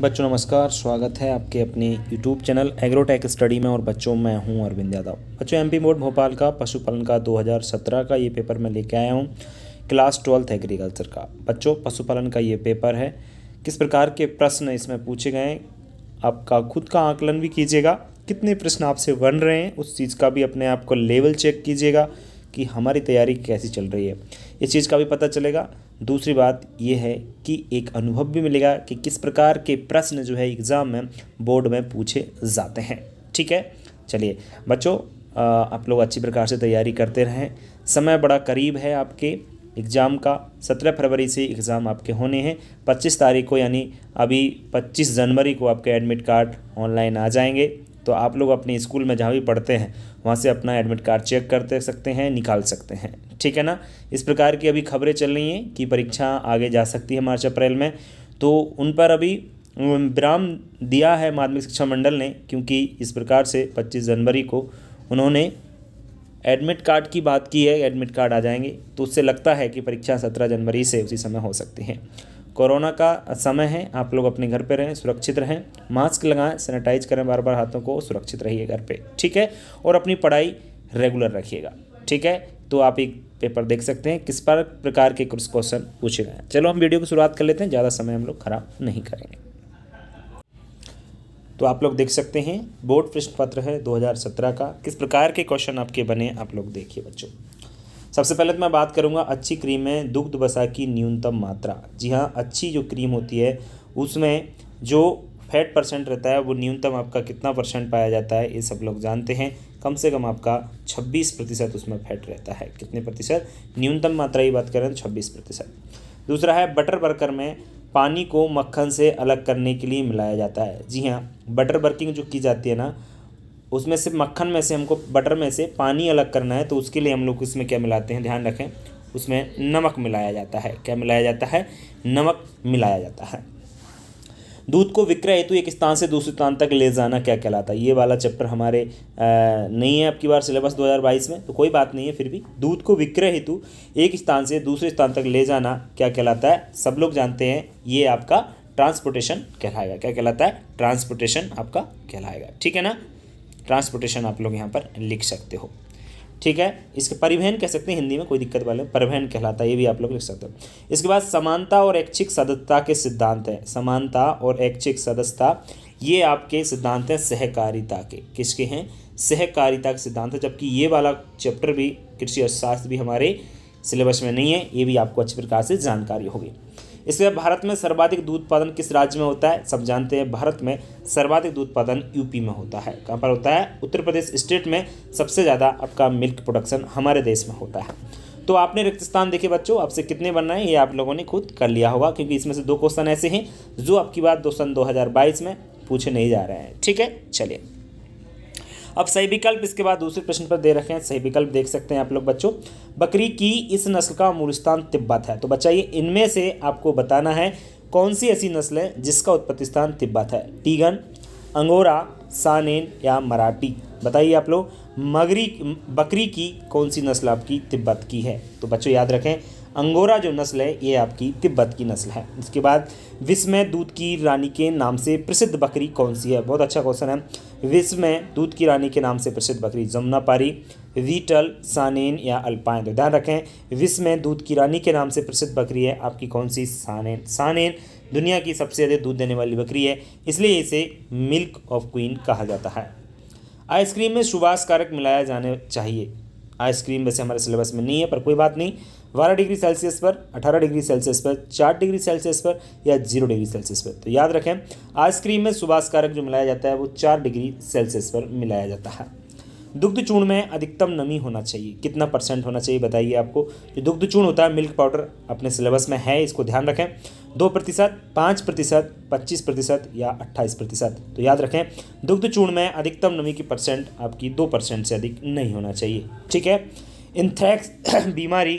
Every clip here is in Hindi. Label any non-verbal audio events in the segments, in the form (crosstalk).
बच्चों नमस्कार स्वागत है आपके अपने यूट्यूब चैनल एग्रोटेक स्टडी में और बच्चों मैं हूं अरविंद यादव बच्चों एमपी बोर्ड भोपाल का पशुपालन का 2017 का ये पेपर मैं लेके आया हूं क्लास ट्वेल्थ एग्रीकल्चर का बच्चों पशुपालन का ये पेपर है किस प्रकार के प्रश्न इसमें पूछे गए हैं आपका खुद का आकलन भी कीजिएगा कितने प्रश्न आपसे बन रहे हैं उस चीज़ का भी अपने आप को लेवल चेक कीजिएगा कि हमारी तैयारी कैसी चल रही है इस चीज़ का भी पता चलेगा दूसरी बात यह है कि एक अनुभव भी मिलेगा कि किस प्रकार के प्रश्न जो है एग्ज़ाम में बोर्ड में पूछे जाते हैं ठीक है चलिए बच्चों आप लोग अच्छी प्रकार से तैयारी करते रहें समय बड़ा करीब है आपके एग्ज़ाम का सत्रह फरवरी से एग्ज़ाम आपके होने हैं पच्चीस तारीख को यानी अभी पच्चीस जनवरी को आपके एडमिट कार्ड ऑनलाइन आ जाएंगे तो आप लोग अपने स्कूल में जहाँ भी पढ़ते हैं वहाँ से अपना एडमिट कार्ड चेक कर सकते हैं निकाल सकते हैं ठीक है ना इस प्रकार की अभी खबरें चल रही हैं कि परीक्षा आगे जा सकती है मार्च अप्रैल में तो उन पर अभी विराम दिया है माध्यमिक शिक्षा मंडल ने क्योंकि इस प्रकार से 25 जनवरी को उन्होंने एडमिट कार्ड की बात की है एडमिट कार्ड आ जाएंगे तो उससे लगता है कि परीक्षा सत्रह जनवरी से उसी समय हो सकती है कोरोना का समय है आप लोग अपने घर पे रहें सुरक्षित रहें मास्क लगाएं सैनिटाइज करें बार बार हाथों को सुरक्षित रहिए घर पे ठीक है और अपनी पढ़ाई रेगुलर रखिएगा ठीक है तो आप एक पेपर देख सकते हैं किस पर प्रकार के कुछ क्वेश्चन पूछे गए हैं चलो हम वीडियो की शुरुआत कर लेते हैं ज़्यादा समय हम लोग खराब नहीं करेंगे तो आप लोग देख सकते हैं बोर्ड प्रश्न पत्र है 2017 का किस प्रकार के क्वेश्चन आपके बने आप लोग देखिए बच्चों सबसे पहले तो मैं बात करूँगा अच्छी क्रीम में दुग्ध वसा की न्यूनतम मात्रा जी हाँ अच्छी जो क्रीम होती है उसमें जो फैट परसेंट रहता है वो न्यूनतम आपका कितना परसेंट पाया जाता है ये सब लोग जानते हैं कम से कम आपका 26 प्रतिशत उसमें फैट रहता है कितने प्रतिशत न्यूनतम मात्रा ही बात करें तो छब्बीस प्रतिशत दूसरा है बटर बर्कर में पानी को मक्खन से अलग करने के लिए मिलाया जाता है जी हाँ बटर बर्किंग जो की जाती है ना उसमें से मक्खन में से हमको बटर में से पानी अलग करना है तो उसके लिए हम लोग इसमें क्या मिलाते हैं ध्यान रखें उसमें नमक मिलाया जाता है क्या मिलाया जाता है नमक मिलाया जाता है दूध को विक्रय हेतु एक स्थान से दूसरे स्थान तक ले जाना क्या कहलाता है ये वाला चैप्टर हमारे आ, नहीं है अब की बार सिलेबस 2022 में तो कोई बात नहीं है फिर भी दूध को विक्रय हेतु एक स्थान से दूसरे स्थान तक ले जाना क्या कहलाता है सब लोग जानते हैं ये आपका ट्रांसपोर्टेशन कहलाएगा क्या कहलाता है ट्रांसपोर्टेशन आपका कहलाएगा ठीक है ना ट्रांसपोर्टेशन आप लोग यहाँ पर लिख सकते हो ठीक है इसके परिवहन कह सकते हैं हिंदी में कोई दिक्कत वाले परिवहन कहलाता है ये भी आप लोग लिख सकते हो इसके बाद समानता और ऐच्छिक सदस्यता के सिद्धांत हैं समानता और ऐच्छिक सदस्यता ये आपके सिद्धांत हैं सहकारिता के किसके हैं सहकारिता के सिद्धांत है जबकि ये वाला चैप्टर भी कृषि अर्थशास्त्र भी हमारे सिलेबस में नहीं है ये भी आपको अच्छी प्रकार से जानकारी होगी इसमें भारत में सर्वाधिक दूध उत्पादन किस राज्य में होता है सब जानते हैं भारत में सर्वाधिक दूध उत्पादन यूपी में होता है कहाँ पर होता है उत्तर प्रदेश स्टेट में सबसे ज़्यादा आपका मिल्क प्रोडक्शन हमारे देश में होता है तो आपने रिक्त स्थान देखे बच्चों आपसे कितने बनना है ये आप लोगों ने खुद कर लिया होगा क्योंकि इसमें से दो क्वेश्चन ऐसे हैं जो आपकी बात दो सन दो में पूछे नहीं जा रहे हैं ठीक है चलिए अब सही विकल्प इसके बाद दूसरे प्रश्न पर दे रखे हैं सही विकल्प देख सकते हैं आप लोग बच्चों बकरी की इस नस्ल का मूल स्थान तिब्बत है तो बच्चा ये इनमें से आपको बताना है कौन सी ऐसी नस्ल है जिसका उत्पत्ति स्थान तिब्बत है टीगन अंगोरा सानेन या मराठी बताइए आप लोग मगरी बकरी की कौन सी नस्ल आपकी तिब्बत की है तो बच्चों याद रखें अंगोरा जो नस्ल है ये आपकी तिब्बत की नस्ल है इसके बाद विश्व में दूध की रानी के नाम से प्रसिद्ध बकरी कौन सी है बहुत अच्छा क्वेश्चन है विश्व में दूध की रानी के नाम से प्रसिद्ध बकरी जमुना पारी वीटल सानेन या अल्पाइन तो ध्यान रखें विश्व में दूध की रानी के नाम से प्रसिद्ध बकरी है आपकी कौन सी सानेन सानेन दुनिया की सबसे अधिक दूध देने वाली बकरी है इसलिए इसे मिल्क ऑफ क्वीन कहा जाता है आइसक्रीम में सुभाष कारक मिलाया जाने चाहिए आइसक्रीम वैसे हमारे सिलेबस में नहीं है पर कोई बात नहीं बारह डिग्री सेल्सियस पर अठारह डिग्री सेल्सियस पर चार डिग्री सेल्सियस पर या जीरो डिग्री सेल्सियस पर तो याद रखें आइसक्रीम में सुबास कारक जो मिलाया जाता है वो चार डिग्री सेल्सियस पर मिलाया जाता है दुग्ध चूर्ण में अधिकतम नमी होना चाहिए कितना परसेंट होना चाहिए बताइए आपको जो दुग्ध चूर्ण होता है मिल्क पाउडर अपने सिलेबस में है इसको ध्यान रखें दो प्रतिशत पाँच प्रतिशत पच्चीस प्रतिशत या अट्ठाईस प्रतिशत तो याद रखें दुग्ध चूर्ण में अधिकतम नमी की परसेंट आपकी दो परसेंट से अधिक नहीं होना चाहिए ठीक है इंथ्रैक्स (coughs) बीमारी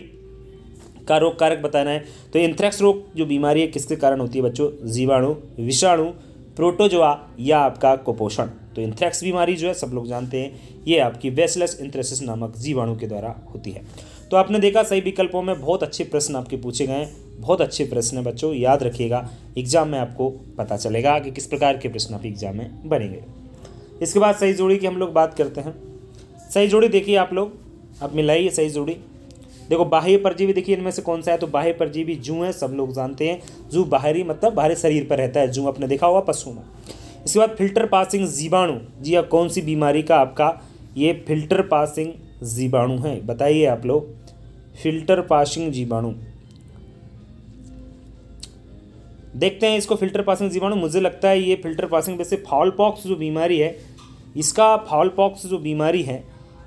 का रोग कारक बताना है तो एंथ्रैक्स रोग जो बीमारी है किसके कारण होती है बच्चों जीवाणु विषाणु प्रोटोजोआ या आपका कुपोषण तो इंथ्रैक्स बीमारी जो है सब लोग जानते हैं ये आपकी वेसलेस इंथ्रेसिस नामक जीवाणु के द्वारा होती है तो आपने देखा सही विकल्पों में बहुत अच्छे प्रश्न आपके पूछे गए हैं बहुत अच्छे प्रश्न हैं बच्चों याद रखिएगा एग्जाम में आपको पता चलेगा कि किस प्रकार के प्रश्न आपके एग्जाम में बनेंगे इसके बाद सही जोड़ी की हम लोग बात करते हैं सही जोड़ी देखिए आप लोग आप मिलाइए सही जोड़ी देखो बाह्य परजीवी देखिए इनमें से कौन सा है तो बाह्य परजीवी जू है सब लोग जानते हैं जू बाहरी मतलब बाहरी शरीर पर रहता है जू आपने देखा होगा पशु में इसके बाद फिल्टर पासिंग जीवाणु जी या हाँ, कौन सी बीमारी का आपका ये फिल्टर पासिंग जीवाणु है बताइए आप लोग फिल्टर पासिंग जीवाणु देखते हैं इसको फिल्टर पासिंग जीवाणु मुझे लगता है ये फिल्टर पासिंग वैसे फाउल पॉक्स जो बीमारी है इसका फॉल पॉक्स जो बीमारी है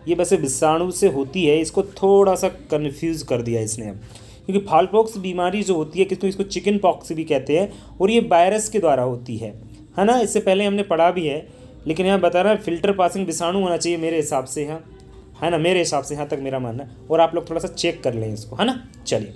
ये वैसे विषाणु से होती है इसको थोड़ा सा कन्फ्यूज़ कर दिया इसने अब क्योंकि फालपॉक्स बीमारी जो होती है किसको इसको चिकन पॉक्स भी कहते हैं और ये वायरस के द्वारा होती है है ना इससे पहले हमने पढ़ा भी है लेकिन यहाँ बता रहा है फिल्टर पासिंग विषाणु होना चाहिए मेरे हिसाब से यहाँ है ना मेरे हिसाब से यहाँ तक मेरा मानना है और आप लोग थोड़ा सा चेक कर लें इसको है ना चलिए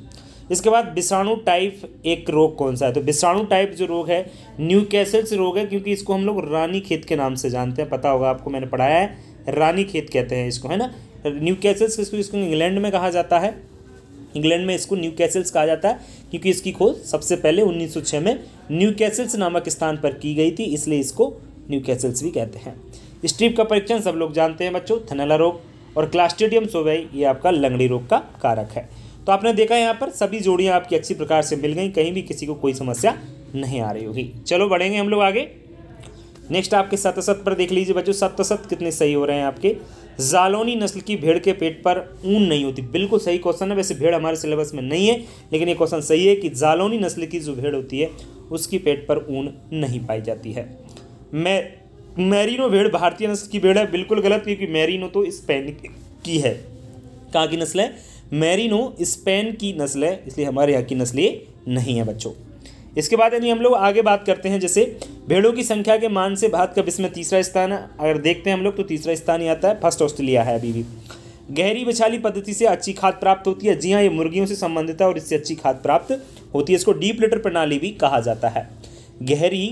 इसके बाद विषाणु टाइप एक रोग कौन सा है तो विषाणु टाइप जो रोग है न्यू कैसल्स रोग है क्योंकि इसको हम लोग रानी खेत के नाम से जानते हैं पता होगा आपको मैंने पढ़ाया है रानी खेत कहते हैं इसको है ना न्यू कैसल्स इसको इसको इंग्लैंड में कहा जाता है इंग्लैंड में इसको न्यू कैसल्स कहा जाता है क्योंकि इसकी खोज सबसे पहले 1906 में न्यू कैसल्स नामक स्थान पर की गई थी इसलिए इसको न्यू कैसल्स भी कहते हैं स्ट्रीप का परीक्षण सब लोग जानते हैं बच्चों थनला रोग और क्लास्टेडियम सोवेई ये आपका लंगड़ी रोग का कारक है तो आपने देखा यहाँ पर सभी जोड़ियाँ आपकी अच्छी प्रकार से मिल गई कहीं भी किसी को कोई समस्या नहीं आ रही होगी चलो बढ़ेंगे हम लोग आगे नेक्स्ट आपके सतसत पर देख लीजिए बच्चों सतसत कितने सही हो रहे हैं आपके जालोनी नस्ल की भेड़ के पेट पर ऊन नहीं होती बिल्कुल सही क्वेश्चन है वैसे भेड़ हमारे सिलेबस में नहीं है लेकिन ये क्वेश्चन सही है कि जालोनी नस्ल की जो भेड़ होती है उसकी पेट पर ऊन नहीं पाई जाती है मै मैरिनो भेड़ भारतीय नस्ल की भेड़ है बिल्कुल गलत क्योंकि मैरिनो तो स्पेन की है कहाँ की नस्ल है मैरिनो स्पेन की नस्ल है इसलिए हमारे यहाँ की नस्ल ये नहीं है बच्चों इसके बाद यानी हम लोग आगे बात करते हैं जैसे भेड़ों की संख्या के मान से भारत का विश्व में तीसरा स्थान है अगर देखते हैं हम लोग तो तीसरा स्थान ही आता है फर्स्ट ऑस्ट्रेलिया है अभी भी गहरी बछाली पद्धति से अच्छी खाद प्राप्त होती है जी हाँ ये मुर्गियों से संबंधित है और इससे अच्छी खाद प्राप्त होती है इसको डीप लेटर प्रणाली भी कहा जाता है गहरी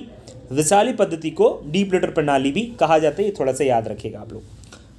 विशाली पद्धति को डीप लेटर प्रणाली भी कहा जाता है ये थोड़ा सा याद रखेगा आप लोग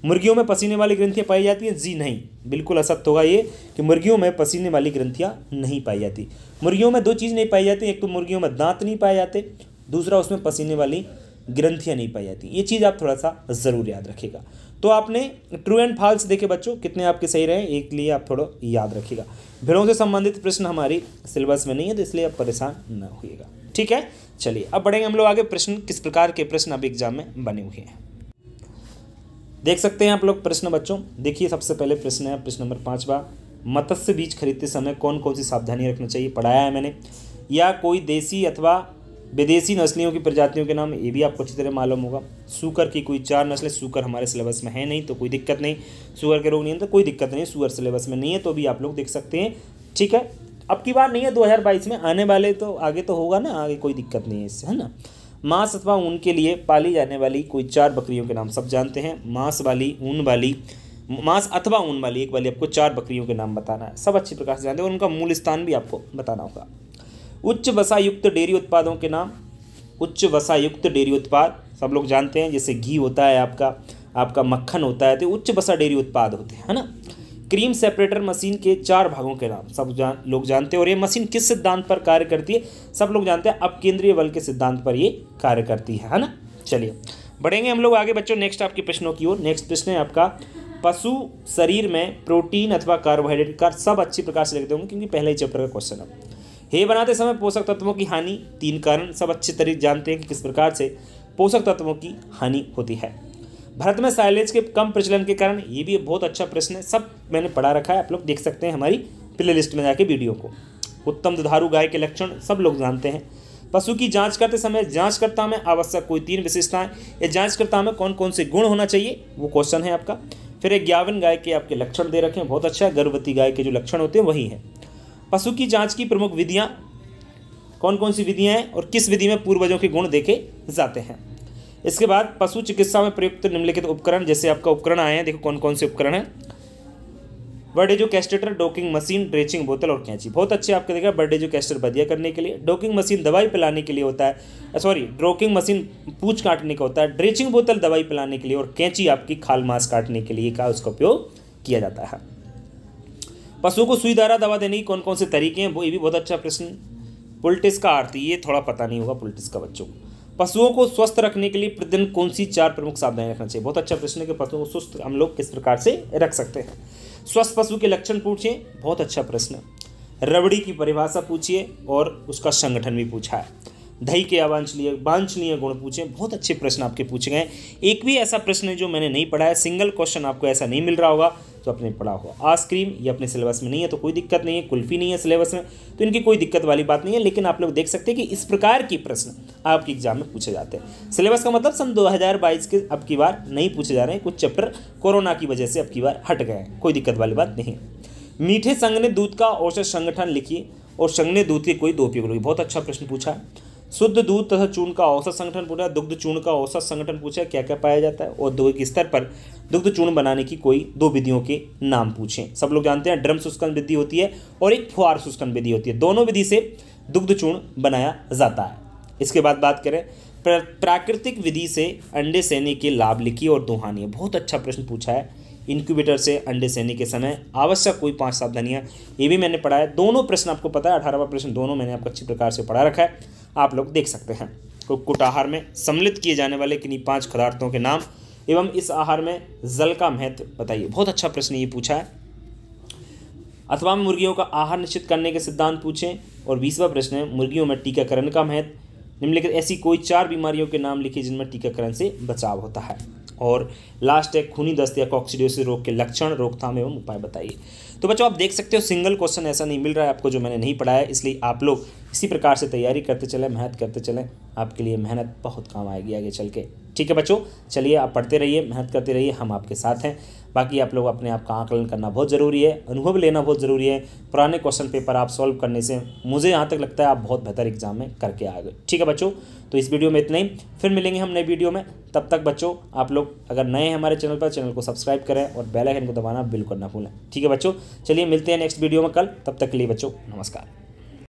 मुर्गियों में पसीने वाली ग्रंथियाँ पाई जाती हैं जी नहीं बिल्कुल असत्य होगा ये कि मुर्गियों में पसीने वाली ग्रंथियाँ नहीं पाई जाती मुर्गियों में दो चीज़ नहीं पाई जाती एक तो मुर्गियों में दांत नहीं पाए जाते दूसरा उसमें पसीने वाली ग्रंथियाँ नहीं पाई जाती ये चीज़ आप थोड़ा सा ज़रूर याद रखेगा तो आपने ट्रू एंड फॉल्स देखे बच्चों कितने आपके सही रहे एक लिए आप थोड़ा याद रखिएगा भेड़ों से संबंधित प्रश्न हमारी सिलेबस में नहीं है तो इसलिए आप परेशान न होइएगा ठीक है चलिए अब बढ़ेंगे हम लोग आगे प्रश्न किस प्रकार के प्रश्न अभी एग्जाम में बने हुए हैं देख सकते हैं आप लोग प्रश्न बच्चों देखिए सबसे पहले प्रश्न है प्रश्न नंबर पाँचवा मत्स्य बीज खरीदते समय कौन कौन सी सावधानी रखनी चाहिए पढ़ाया है मैंने या कोई देसी अथवा विदेशी नस्लियों की प्रजातियों के नाम ये भी आपको अच्छी तरह मालूम होगा सूकर की कोई चार नस्लें सूकर हमारे सिलेबस में है नहीं तो कोई दिक्कत नहीं सुगर के रोग नहीं तो कोई दिक्कत नहीं सुगर सिलेबस में नहीं है तो भी आप लोग देख सकते हैं ठीक है अब की बार नहीं है 2022 में आने वाले तो आगे तो होगा ना आगे कोई दिक्कत नहीं है इससे है ना मांस अथवा ऊन के लिए पाली जाने वाली कोई चार बकरियों के नाम सब जानते हैं मांस वाली ऊन वाली मांस अथवा ऊन वाली एक वाली आपको चार बकरियों के नाम बताना है सब अच्छी प्रकार से जानते हैं उनका मूल स्थान भी आपको बताना होगा उच्च वसायुक्त डेयरी उत्पादों के नाम उच्च वसायुक्त डेयरी उत्पाद सब लोग जानते हैं जैसे घी होता है आपका आपका मक्खन होता है तो उच्च वसा डेयरी उत्पाद होते हैं है ना क्रीम सेपरेटर मशीन के चार भागों के नाम सब जान लोग जानते हैं और ये मशीन किस सिद्धांत पर कार्य करती है सब लोग जानते हैं अब केंद्रीय बल के सिद्धांत पर ये कार्य करती है है ना चलिए बढ़ेंगे हम लोग आगे बच्चों नेक्स्ट आपके प्रश्नों की ओर नेक्स्ट प्रश्न है आपका पशु शरीर में प्रोटीन अथवा कार्बोहाइड्रेट का सब अच्छी प्रकार से लिखते होंगे क्योंकि पहले ही चैप्टर का क्वेश्चन है हे बनाते समय पोषक तत्वों की हानि तीन कारण सब अच्छे तरीके जानते हैं कि किस प्रकार से पोषक तत्वों की हानि होती है भारत में साइलेज के कम प्रचलन के कारण ये भी बहुत अच्छा प्रश्न है सब मैंने पढ़ा रखा है आप लोग देख सकते हैं हमारी प्ले लिस्ट में जाके वीडियो को उत्तम दुधारू गाय के लक्षण सब लोग जानते हैं पशु की जांच करते समय जांचकर्ता में आवश्यक कोई तीन विशेषताएं या जांचकर्ता में कौन कौन से गुण होना चाहिए वो क्वेश्चन है आपका फिर एक ग्यावन गाय के आपके लक्षण दे रखे हैं बहुत अच्छा है गर्भवती गाय के जो लक्षण होते हैं वही हैं पशु की जांच की प्रमुख विधियां कौन कौन सी विधियां हैं और किस विधि में पूर्वजों के गुण देखे जाते हैं इसके बाद पशु चिकित्सा में प्रयुक्त निम्नलिखित उपकरण जैसे आपका उपकरण आए हैं देखो कौन कौन से उपकरण है बर्डेजो कैस्टेटर डोकिंग मशीन ड्रेचिंग बोतल और कैंची बहुत अच्छे आपके देखा बर्डेजो कैस्टर बदिया करने के लिए डोकिंग मशीन दवाई पिलाने के लिए होता है सॉरी ड्रोकिंग मशीन पूछ काटने का होता है ड्रेचिंग बोतल दवाई पिलाने के लिए और कैंची आपकी खाल मांस काटने के लिए का उसका उपयोग किया जाता है पशु को सुई द्वारा दवा देने के कौन कौन से तरीके हैं वो ये भी बहुत अच्छा प्रश्न पुलटिस का आरती ये थोड़ा पता नहीं होगा पुलटिस का बच्चों को पशुओं को स्वस्थ रखने के लिए प्रतिदिन कौन सी चार प्रमुख सावधानी रखना चाहिए बहुत अच्छा प्रश्न है कि पशुओं को स्वस्थ हम लोग किस प्रकार से रख सकते हैं स्वस्थ पशु के लक्षण पूछें बहुत अच्छा प्रश्न रबड़ी की परिभाषा पूछिए और उसका संगठन भी पूछा है दही के अवांछनीय वांछनीय गुण पूछें बहुत अच्छे प्रश्न आपके पूछे गए एक भी ऐसा प्रश्न है जो मैंने नहीं पढ़ा है सिंगल क्वेश्चन आपको ऐसा नहीं मिल रहा होगा तो आपने पढ़ा हो आइसक्रीम ये अपने सिलेबस में नहीं है तो कोई दिक्कत नहीं है कुल्फी नहीं है सिलेबस में तो इनकी कोई दिक्कत वाली बात नहीं है लेकिन आप लोग देख सकते हैं कि इस प्रकार के प्रश्न आपके एग्जाम में पूछे जाते हैं सिलेबस का मतलब सन दो के अब की बार नहीं पूछे जा रहे हैं कुछ चैप्टर कोरोना की वजह से अब की बार हट गए हैं कोई दिक्कत वाली बात नहीं मीठे संघ ने दूध का औसत संगठन लिखिए और संघ ने दूध के कोई दो उपयोग बहुत अच्छा प्रश्न पूछा है शुद्ध दूध तथा चून का औसत संगठन पूछा दुग्ध चून का औसत संगठन पूछा क्या क्या पाया जाता है और स्तर पर दुग्ध चूर्ण बनाने की कोई दो विधियों के नाम पूछें सब लोग जानते हैं ड्रम शुष्कन विधि होती है और एक फुहार शुष्कन विधि होती है दोनों विधि से दुग्ध चूर्ण बनाया जाता है इसके बाद बात करें प्राकृतिक विधि से अंडे सेने के लाभ लिखिए और दोहानी बहुत अच्छा प्रश्न पूछा है इंक्यूबेटर से अंडे सेने के समय आवश्यक कोई पांच सावधानियां ये भी मैंने पढ़ा है दोनों प्रश्न आपको पता है अठारहवा प्रश्न दोनों मैंने आपको अच्छी प्रकार से पढ़ा रखा है आप लोग देख सकते हैं कुक्कुट आहार में सम्मिलित किए जाने वाले किन्हीं पाँच पदार्थों के नाम एवं इस आहार में जल का महत्व बताइए बहुत अच्छा प्रश्न ये पूछा है अथवा में मुर्गियों का आहार निश्चित करने के सिद्धांत पूछें और बीसवा प्रश्न है मुर्गियों में टीकाकरण का महत्व निम्नलिखित ऐसी कोई चार बीमारियों के नाम लिखिए जिनमें टीकाकरण से बचाव होता है और लास्ट है खूनी दस्त या कॉक्सीडियोसिस रोग के लक्षण रोकथाम एवं उपाय बताइए तो बच्चों आप देख सकते हो सिंगल क्वेश्चन ऐसा नहीं मिल रहा है आपको जो मैंने नहीं पढ़ाया इसलिए आप लोग इसी प्रकार से तैयारी करते चलें मेहनत करते चलें आपके लिए मेहनत बहुत काम आएगी आगे चल के ठीक है बच्चों चलिए आप पढ़ते रहिए मेहनत करते रहिए हम आपके साथ हैं बाकी आप लोग अपने आप का आकलन करना बहुत ज़रूरी है अनुभव लेना बहुत ज़रूरी है पुराने क्वेश्चन पेपर आप सॉल्व करने से मुझे यहाँ तक लगता है आप बहुत बेहतर एग्जाम में करके आ गए ठीक है बच्चों तो इस वीडियो में इतना ही फिर मिलेंगे हम नए वीडियो में तब तक बच्चों आप लोग अगर नए हैं हमारे चैनल पर चैनल को सब्सक्राइब करें और बेलाइकन को दबाना बिल्कुल ना भूलें ठीक है बच्चों चलिए मिलते हैं नेक्स्ट वीडियो में कल तब तक के लिए बच्चों नमस्कार